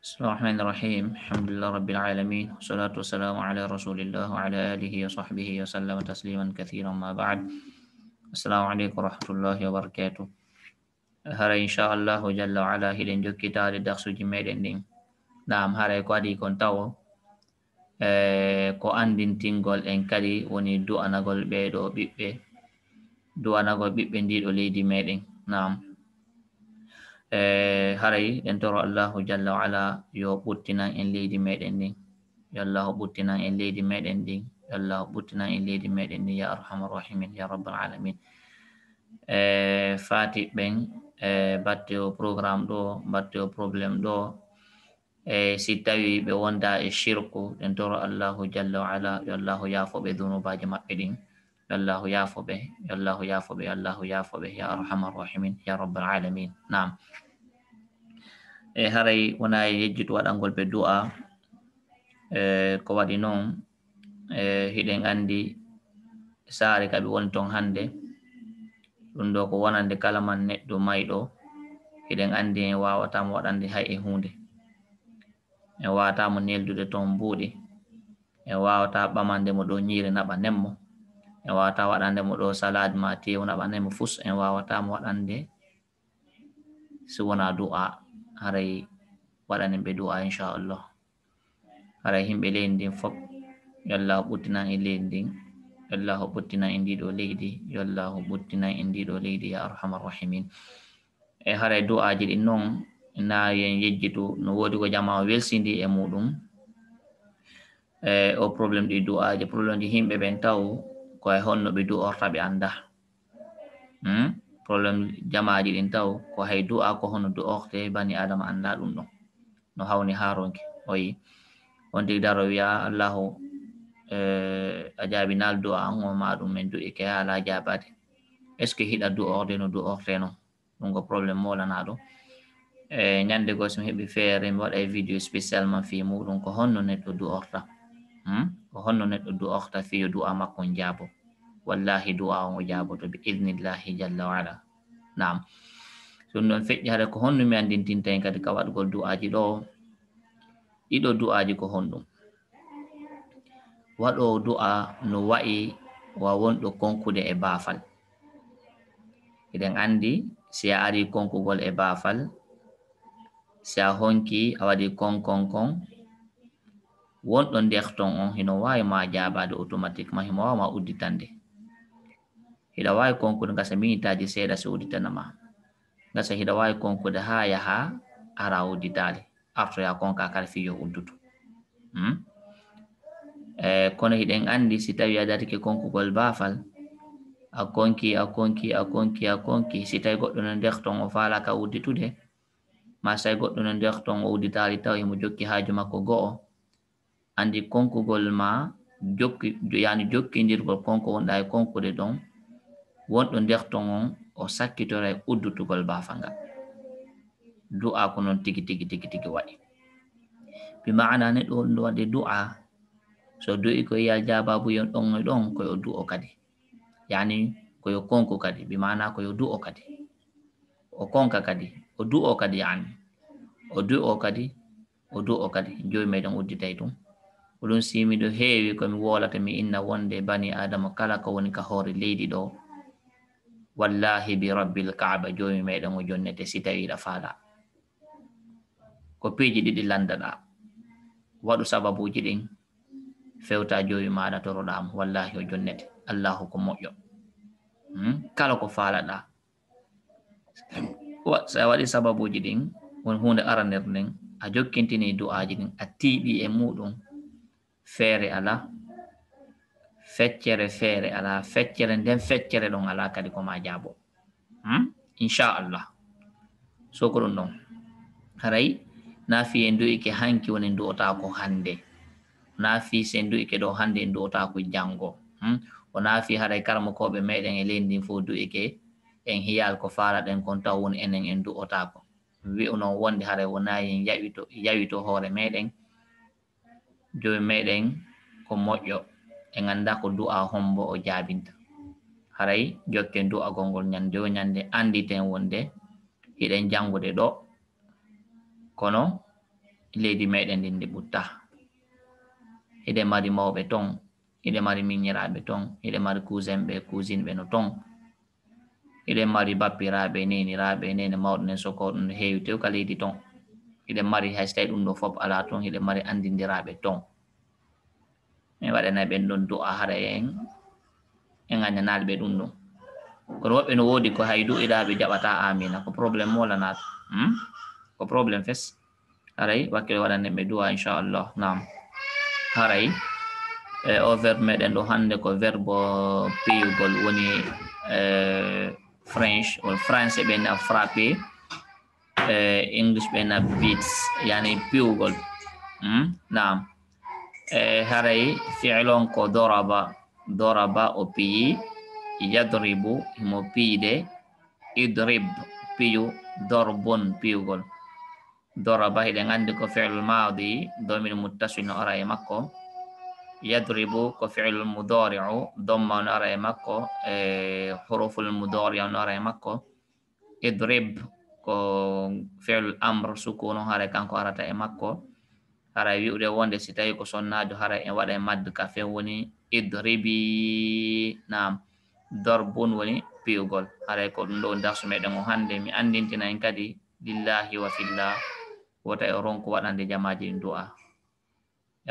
بسم الله الرحمن الرحيم الحمد لله رب العالمين والصلاة والسلام على رسول الله وعلى آله وصحبه وسلم تسليما كثيرا ما بعد السلام عليكم ورحمة الله وبركاته هذا إن شاء الله جل وعلا هلين جو kita ada daksu jimai dending nam hara ko adi kon tawo ko andintingol en kadi woni du'anagol ɓeɗo ɓiɓɓe du'anagol ɓiɓɓe ndiɗo leydi meɗen نعم haray en toro allahu jalla wa'ala yo ɓuttinan en leydi meɗen ndin yo allahu ɓuttinan en leydi meɗen ndin yo allahu ɓuttinan en leydi meɗen ndin ya arhamar rahimin ya rabbal alamin e fatiɓɓen e batte o programme ɗo batte o probléme ɗo e si tawi ɓe wonda e shirku en toro allahu jalla wa'ala yo allahu yaafoɓe dunubaji maɓɓe ɗin يا الله يعفو به يا الله يعفو به يا الله يعفو به يا أرحم الراحمين يا رب العالمين نعم e haray wona yejjutu waɗalngol ɓe du'a ko waɗi noon hiɗen anndi saare kaɓe woni ton hannde ɗum ɗo ko wonande kala man neɗɗo mayɗo hiɗen anndi en wawatamo waɗande hay e hunde en wawatamo neldude toon mbuuɗi en wawata ɓamande mo dow ñiire naɓa nemmo en wawata waɗande mo ɗo salade ma tewna ɓanda mo fus en wawatamo waɗande si wona du'a haray waɗane ɓe du'a inchallah haray himɓe leydi ndin fop yallahu ɓuttinan e leydi ndin yallahu ɓuttinan e ndiɗo leydi yallahu ɓuttinan e ndiɗo leydi ya arhamar rahimin e haray du'aji ɗin noon nayen yejjitu no wodi ko jama welsindi e muɗum e o probléme ɗi du'aji probléme ji himɓe ɓen taw ko e honno ɓe du'orta be anda hmm? problem jamaaji din taw ko hay du'a ko hono e bani adam anda ɗum no no hawni haaronki oyi on di daro wiya eh, ajabi nal du'a an ma dum men du'i ke ala jabaade est ce hida hiɗa du'orde no du'orte dum go ko mo lana do e nyande go so hebi heɓi feere mi waɗa video ma fi dum ko honno dua du'orta honno neɗɗo du'orta fiyo du'a makko jaabo wallahi du'a on o jaabo to bi idnillahi jalla waala nam ɗum noon feƴƴi hade ko honno mi andintinta en kadi ka waɗgol du'aji ɗo ɗiɗo du'aji ko honɗum waɗowo du'a no wa'i wa wonɗo konkude e baafal eɗen andi si a ari konkugol e baafal si a honki a waɗi konkonkon wonɗon ndiyakton on hino wawi ma otomatik, automatiquement himo wawi ma udditande hiɗa wawi konkude gasa minitaji seeɗa so udditanama gasa hiɗa wawi konkude ya ha yaha ara udditade artoya konka kala fiyo uddudu hmm? e, eh, kono hiɗen andi si tawi adatake konkugol baafal a konki a konki a konki a konki si tawi goɗɗo no ndiyakton o falaka udditude ma so tawi goɗɗo no ndiyakton o udditali taw himo jokki haaju makko go'o andi konkugol ma jokki yani jokkindirgol konko wonɗa e konkude don, wonɗo nderton on o sakkitoro e uddutugol baafa nga du'a ko non tigi tigi tigi tigi wadi bi maana do ɗo wadi du'a so du'i ko jaba bu yon don don e ko koyo du'o kadi yani yo konko kadi bi maana yo du'o kadi o konka kadi o du'o kadi yani o du'o kadi o du'o kadi joyi don. udditay ɗum o ɗum simi ɗo heewi komi wolata mi inna wonde bani adama kala ko woni ka hoore leydi ɗo wallahi bi rabbi lkaaba joomi meɗen o jonnete si tawiɗa faala ko piiji ɗiɗi landaɗa waɗu sababuji ɗin fewta joomi maɗa toroɗamo wallahi o jonnete allahu ko moƴƴo hmm? kala ko faalaɗa sa waɗi sababuji ɗin woni hunde aranir nden a jokkintini du'aji ɗin a tiiɓi e muɗum feere ala feccere feere ala feccere nden feccere ɗon ala kadi ko ma jaabo hmm? inchallah so ko ɗum ɗon haray nafi en du'ike hanki woni du'otako hande nafi se en du'ike ɗo hande en du'otako jango hmm? o nafi haray karmakoɓe meɗen e leydi ndin fo du'ike en hiyal ko fara ɗen kon taw woni enen en du'otako wi'u noon wonde haray wonayi en yaɓito yawito hoore meɗen joyi meɗen ko moƴƴo e nganda ko du'a hombo o jaabinta haray jokken du'a gongol ñande o ñande annditen wonde hiɗen janngude ɗo kono leydi meɗen ndin ndi ɓutta hiɗe mari mawɓe ton hiɗe mari miñiraaɓe ton hiɗe mari cousin ɓe cousin ɓe no ton hiɗen mari bappiraaɓe neniraaɓe nene mawɗo nen sokoɗo no heewi tew ka leydi ton hiɗen mari hay so tawi do ɗo ala ton hiɗen mari andindiraɓe ton min waɗana ɓen ɗon du'a hara en en annanaɗe be ɗum ɗon kono woɓɓe no wodi ko hay wata amin. amina ko mola molanaɗo hmm? ko problem fes haray wakkile waɗanen ɓe du'a inchallah nam haray e eh, o verbe meɗen ɗo hannde ko verbe piyugol woni eh, french or français e ben a frappé آه، English بينا beats يعني بيوغل bugle نعم هاري آه، فعلون كو كضرب ضرب أو بي يضرب بي دي يضرب بيو بيوغل bugle ضرب dengan كو فعل الماضي ضمير متصل أرأي مكو يضرب فعل المضارع ضم أرأي مكو آه، حروف المضارع أرأي مكو يضرب ko fe'lul amr sukuno hara ko arata e makko hara wi'ude wonde si tawi ko sonnajo hara en waɗa e madde ka woni idribi nam darbun woni piugol haray ko ɗum ɗo darsu meɗen o hannde mi andintina en kadi lillahi wa fillah wota e ronko waɗande jamaji ɗin du'a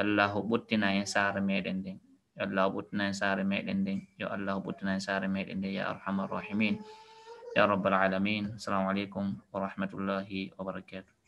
allah o ɓottina en saare meɗen nden yo allah o ɓottina en saare meɗen nden yo allah o ɓottina en saare meɗen nden ya arhamar rahimin يا رب العالمين السلام عليكم ورحمة الله وبركاته